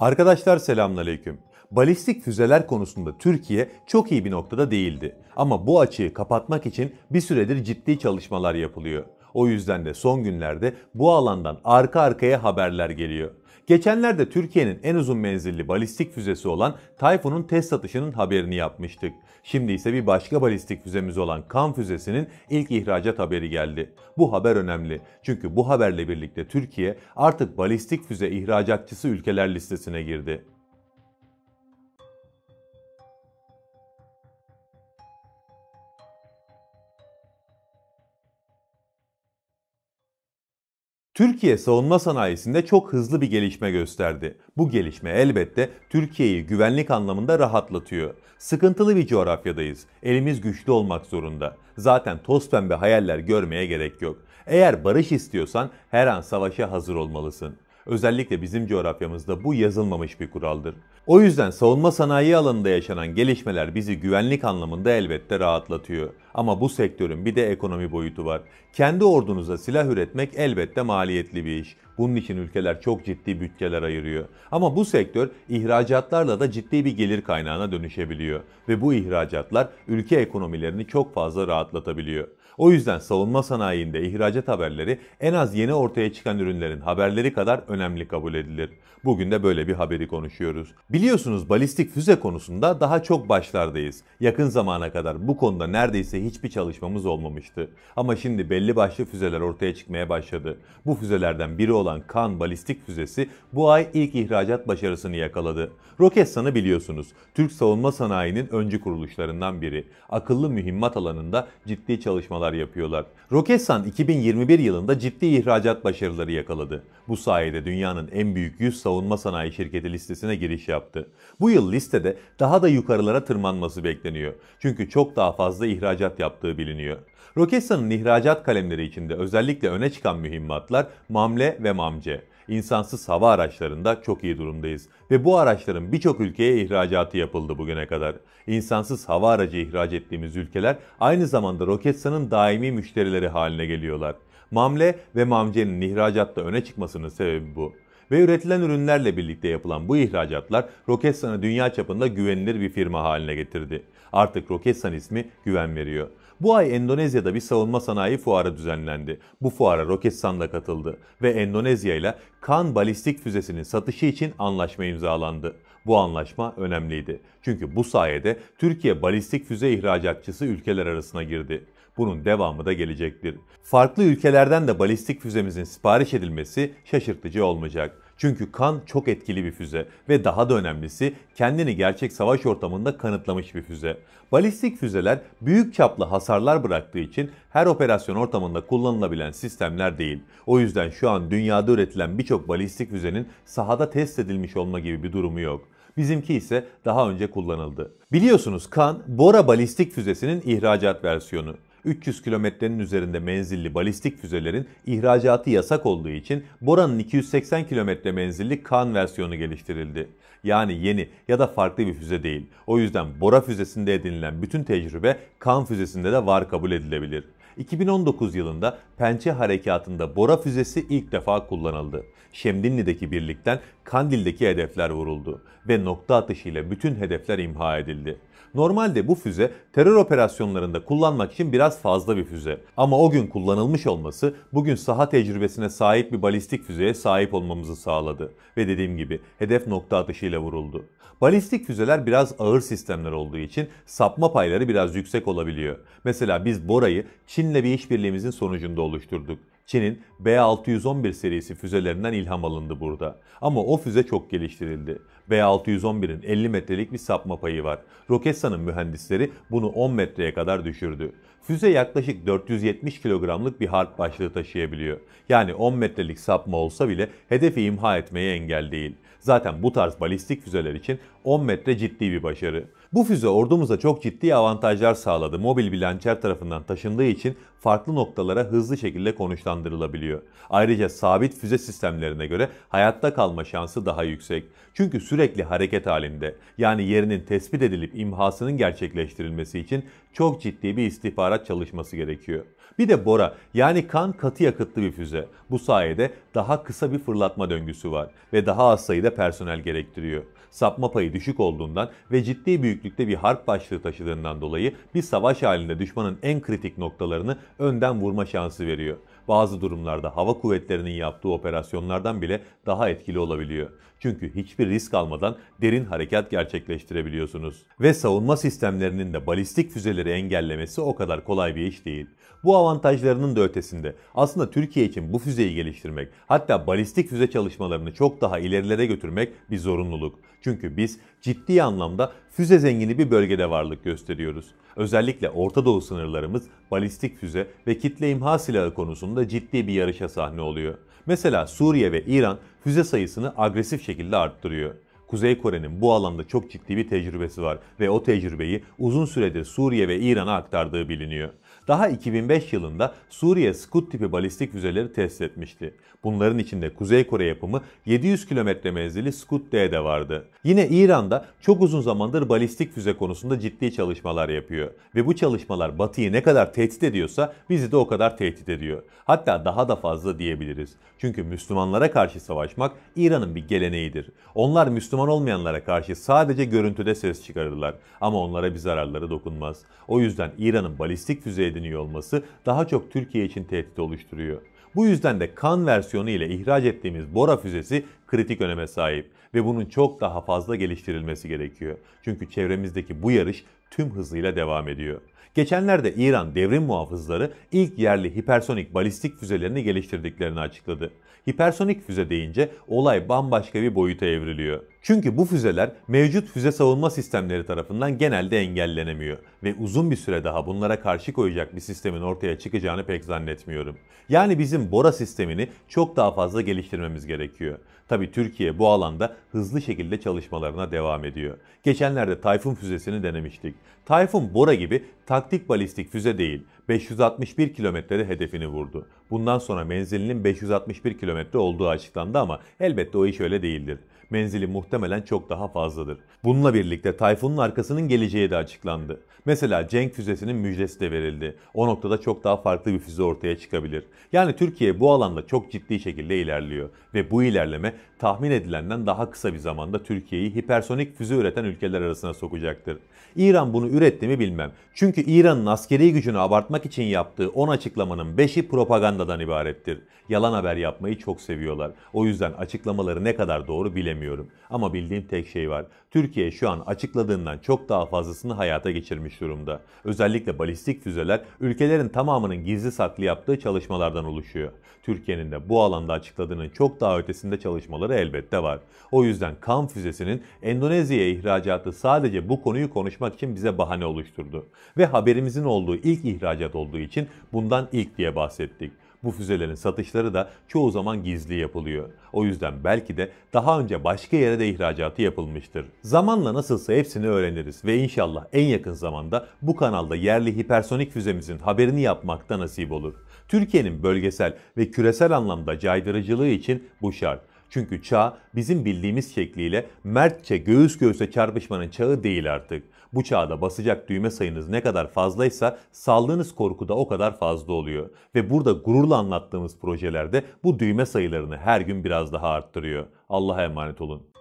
Arkadaşlar selamünaleyküm. Balistik füzeler konusunda Türkiye çok iyi bir noktada değildi. Ama bu açığı kapatmak için bir süredir ciddi çalışmalar yapılıyor. O yüzden de son günlerde bu alandan arka arkaya haberler geliyor. Geçenlerde Türkiye'nin en uzun menzilli balistik füzesi olan Tayfun'un test satışının haberini yapmıştık. Şimdi ise bir başka balistik füzemiz olan Kan füzesinin ilk ihracat haberi geldi. Bu haber önemli. Çünkü bu haberle birlikte Türkiye artık balistik füze ihracatçısı ülkeler listesine girdi. Türkiye savunma sanayisinde çok hızlı bir gelişme gösterdi. Bu gelişme elbette Türkiye'yi güvenlik anlamında rahatlatıyor. Sıkıntılı bir coğrafyadayız. Elimiz güçlü olmak zorunda. Zaten toz pembe hayaller görmeye gerek yok. Eğer barış istiyorsan her an savaşa hazır olmalısın. Özellikle bizim coğrafyamızda bu yazılmamış bir kuraldır. O yüzden savunma sanayi alanında yaşanan gelişmeler bizi güvenlik anlamında elbette rahatlatıyor. Ama bu sektörün bir de ekonomi boyutu var. Kendi ordunuza silah üretmek elbette maliyetli bir iş. Bunun için ülkeler çok ciddi bütçeler ayırıyor. Ama bu sektör ihracatlarla da ciddi bir gelir kaynağına dönüşebiliyor ve bu ihracatlar ülke ekonomilerini çok fazla rahatlatabiliyor. O yüzden savunma sanayiinde ihracat haberleri en az yeni ortaya çıkan ürünlerin haberleri kadar önemli kabul edilir. Bugün de böyle bir haberi konuşuyoruz. Biliyorsunuz balistik füze konusunda daha çok başlardayız. Yakın zamana kadar bu konuda neredeyse hiçbir çalışmamız olmamıştı. Ama şimdi belli başlı füzeler ortaya çıkmaya başladı. Bu füzelerden biri olan Kan balistik füzesi bu ay ilk ihracat başarısını yakaladı. Roketsan'ı biliyorsunuz. Türk savunma sanayinin öncü kuruluşlarından biri. Akıllı mühimmat alanında ciddi çalışmalar çalışmalar yapıyorlar. Roketsan 2021 yılında ciddi ihracat başarıları yakaladı. Bu sayede dünyanın en büyük 100 savunma sanayi şirketi listesine giriş yaptı. Bu yıl listede daha da yukarılara tırmanması bekleniyor. Çünkü çok daha fazla ihracat yaptığı biliniyor. Roketsan'ın ihracat kalemleri içinde özellikle öne çıkan mühimmatlar mamle ve mamce insansız hava araçlarında çok iyi durumdayız ve bu araçların birçok ülkeye ihracatı yapıldı bugüne kadar. İnsansız hava aracı ihraç ettiğimiz ülkeler aynı zamanda Roketsan'ın daimi müşterileri haline geliyorlar. Mamle ve Mamce'nin ihracatta öne çıkmasının sebebi bu ve üretilen ürünlerle birlikte yapılan bu ihracatlar Roketsan'ı dünya çapında güvenilir bir firma haline getirdi. Artık Roketsan ismi güven veriyor. Bu ay Endonezya'da bir savunma sanayi fuarı düzenlendi. Bu fuara da katıldı ve Endonezya ile Kan balistik füzesinin satışı için anlaşma imzalandı. Bu anlaşma önemliydi. Çünkü bu sayede Türkiye balistik füze ihracatçısı ülkeler arasına girdi. Bunun devamı da gelecektir. Farklı ülkelerden de balistik füzemizin sipariş edilmesi şaşırtıcı olmayacak. Çünkü kan çok etkili bir füze ve daha da önemlisi kendini gerçek savaş ortamında kanıtlamış bir füze. Balistik füzeler büyük çaplı hasarlar bıraktığı için her operasyon ortamında kullanılabilen sistemler değil. O yüzden şu an dünyada üretilen birçok balistik füzenin sahada test edilmiş olma gibi bir durumu yok. Bizimki ise daha önce kullanıldı. Biliyorsunuz Kan, Bora balistik füzesinin ihracat versiyonu. 300 kilometrenin üzerinde menzilli balistik füzelerin ihracatı yasak olduğu için Bora'nın 280 kilometre menzilli Kan versiyonu geliştirildi. Yani yeni ya da farklı bir füze değil. O yüzden Bora füzesinde edinilen bütün tecrübe Kan füzesinde de var kabul edilebilir. 2019 yılında Pençe Harekatı'nda Bora füzesi ilk defa kullanıldı. Şemdinli'deki birlikten Kandil'deki hedefler vuruldu ve nokta atışıyla bütün hedefler imha edildi. Normalde bu füze terör operasyonlarında kullanmak için biraz fazla bir füze. Ama o gün kullanılmış olması bugün saha tecrübesine sahip bir balistik füzeye sahip olmamızı sağladı. Ve dediğim gibi hedef nokta atışıyla vuruldu. Balistik füzeler biraz ağır sistemler olduğu için sapma payları biraz yüksek olabiliyor. Mesela biz Bora'yı Çin'le bir işbirliğimizin sonucunda oluşturduk. Çin'in B-611 serisi füzelerinden ilham alındı burada. Ama o füze çok geliştirildi. B-611'in 50 metrelik bir sapma payı var. Roketsan'ın mühendisleri bunu 10 metreye kadar düşürdü. Füze yaklaşık 470 kilogramlık bir harp başlığı taşıyabiliyor. Yani 10 metrelik sapma olsa bile hedefi imha etmeye engel değil. Zaten bu tarz balistik füzeler için 10 metre ciddi bir başarı. Bu füze ordumuza çok ciddi avantajlar sağladı. Mobil bir lançer tarafından taşındığı için farklı noktalara hızlı şekilde konuşlandırılabiliyor. Ayrıca sabit füze sistemlerine göre hayatta kalma şansı daha yüksek. Çünkü sürekli hareket halinde. Yani yerinin tespit edilip imhasının gerçekleştirilmesi için çok ciddi bir istihbarat çalışması gerekiyor. Bir de Bora yani kan katı yakıtlı bir füze. Bu sayede daha kısa bir fırlatma döngüsü var ve daha az sayıda personel gerektiriyor sapma payı düşük olduğundan ve ciddi büyüklükte bir harp başlığı taşıdığından dolayı bir savaş halinde düşmanın en kritik noktalarını önden vurma şansı veriyor. Bazı durumlarda hava kuvvetlerinin yaptığı operasyonlardan bile daha etkili olabiliyor. Çünkü hiçbir risk almadan derin harekat gerçekleştirebiliyorsunuz. Ve savunma sistemlerinin de balistik füzeleri engellemesi o kadar kolay bir iş değil bu avantajlarının da ötesinde aslında Türkiye için bu füzeyi geliştirmek hatta balistik füze çalışmalarını çok daha ilerilere götürmek bir zorunluluk. Çünkü biz ciddi anlamda füze zengini bir bölgede varlık gösteriyoruz. Özellikle Orta Doğu sınırlarımız balistik füze ve kitle imha silahı konusunda ciddi bir yarışa sahne oluyor. Mesela Suriye ve İran füze sayısını agresif şekilde arttırıyor. Kuzey Kore'nin bu alanda çok ciddi bir tecrübesi var ve o tecrübeyi uzun süredir Suriye ve İran'a aktardığı biliniyor daha 2005 yılında Suriye Scud tipi balistik füzeleri test etmişti. Bunların içinde Kuzey Kore yapımı 700 kilometre menzili Scud D de vardı. Yine İran'da çok uzun zamandır balistik füze konusunda ciddi çalışmalar yapıyor. Ve bu çalışmalar Batı'yı ne kadar tehdit ediyorsa bizi de o kadar tehdit ediyor. Hatta daha da fazla diyebiliriz. Çünkü Müslümanlara karşı savaşmak İran'ın bir geleneğidir. Onlar Müslüman olmayanlara karşı sadece görüntüde ses çıkarırlar. Ama onlara bir zararları dokunmaz. O yüzden İran'ın balistik füze ediniyor olması daha çok Türkiye için tehdit oluşturuyor. Bu yüzden de kan versiyonu ile ihraç ettiğimiz Bora füzesi kritik öneme sahip ve bunun çok daha fazla geliştirilmesi gerekiyor. Çünkü çevremizdeki bu yarış tüm hızıyla devam ediyor. Geçenlerde İran devrim muhafızları ilk yerli hipersonik balistik füzelerini geliştirdiklerini açıkladı. Hipersonik füze deyince olay bambaşka bir boyuta evriliyor. Çünkü bu füzeler mevcut füze savunma sistemleri tarafından genelde engellenemiyor ve uzun bir süre daha bunlara karşı koyacak bir sistemin ortaya çıkacağını pek zannetmiyorum. Yani bizim Bora sistemini çok daha fazla geliştirmemiz gerekiyor. Tabi Türkiye bu alanda hızlı şekilde çalışmalarına devam ediyor. Geçenlerde Tayfun füzesini denemiştik. Tayfun Bora gibi taktik balistik füze değil, 561 kilometrede hedefini vurdu. Bundan sonra menzilinin 561 kilometre olduğu açıklandı ama elbette o iş öyle değildir menzili muhtemelen çok daha fazladır. Bununla birlikte Tayfun'un arkasının geleceği de açıklandı. Mesela Cenk füzesinin müjdesi de verildi. O noktada çok daha farklı bir füze ortaya çıkabilir. Yani Türkiye bu alanda çok ciddi şekilde ilerliyor ve bu ilerleme tahmin edilenden daha kısa bir zamanda Türkiye'yi hipersonik füze üreten ülkeler arasına sokacaktır. İran bunu üretti mi bilmem. Çünkü İran'ın askeri gücünü abartmak için yaptığı 10 açıklamanın 5'i propagandadan ibarettir. Yalan haber yapmayı çok seviyorlar. O yüzden açıklamaları ne kadar doğru bilemiyorum bilemiyorum. Ama bildiğim tek şey var. Türkiye şu an açıkladığından çok daha fazlasını hayata geçirmiş durumda. Özellikle balistik füzeler ülkelerin tamamının gizli saklı yaptığı çalışmalardan oluşuyor. Türkiye'nin de bu alanda açıkladığının çok daha ötesinde çalışmaları elbette var. O yüzden Kam füzesinin Endonezya'ya ihracatı sadece bu konuyu konuşmak için bize bahane oluşturdu. Ve haberimizin olduğu ilk ihracat olduğu için bundan ilk diye bahsettik. Bu füzelerin satışları da çoğu zaman gizli yapılıyor. O yüzden belki de daha önce başka yere de ihracatı yapılmıştır. Zamanla nasılsa hepsini öğreniriz ve inşallah en yakın zamanda bu kanalda yerli hipersonik füzemizin haberini yapmakta nasip olur. Türkiye'nin bölgesel ve küresel anlamda caydırıcılığı için bu şart. Çünkü çağ bizim bildiğimiz şekliyle mertçe göğüs göğüse çarpışmanın çağı değil artık. Bu çağda basacak düğme sayınız ne kadar fazlaysa saldığınız korku da o kadar fazla oluyor. Ve burada gururla anlattığımız projelerde bu düğme sayılarını her gün biraz daha arttırıyor. Allah'a emanet olun.